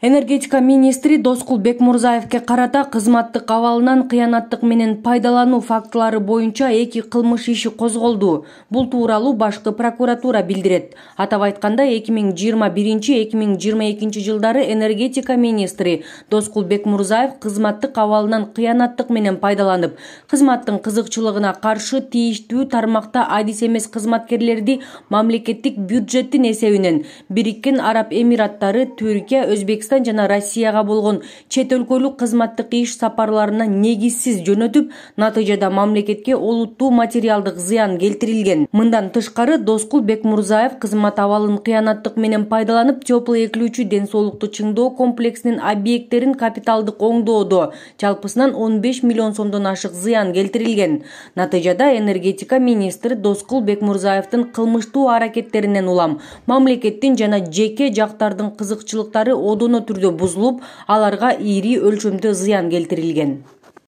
энергетика министри доскул бекмурзаевке карата кызматтык абалынан кыянаттык менен пайдалануу фактылары боюнча эки кылмыш иши козголду бул тууралуу башкы прокуратура билдирет атап айтканда эки миң жыйырма биринчи эки миң жыйырма экинчи жылдары энергетика министри доскул бекмурзаев кызматтык абалынан кыянаттык менен пайдаланып кызматтын кызыкчылыгына каршы тийиштүү тармакта адис эмес кызматкерлерди мамлекеттик бюджеттин эсебинен бириккен араб эмираттары түркия өзбекстан жана россияга болгон чет өлкөлүк кызматтык иш сапарларына негизсиз жөнөтүп натыйжада мамлекетке олуттуу материалдык зыян келтирилген мындан тышкары доскул бекмурзаев кызмат абалын кыянаттык менен пайдаланып теплый ключи ден соолукту чыңдоо комплексинин объекттерин капиталдык оңдоодо жалпысынан он беш миллион сомдон ашык зыян келтирилген натыйжада энергетика министри доскул бекмурзаевдин кылмыштуу аракеттеринен улам мамлекеттин жана жеке жактардын кызыкчылыктары одоно түрдө бузулуп аларга ийри өлчөмдө зыян келтирилген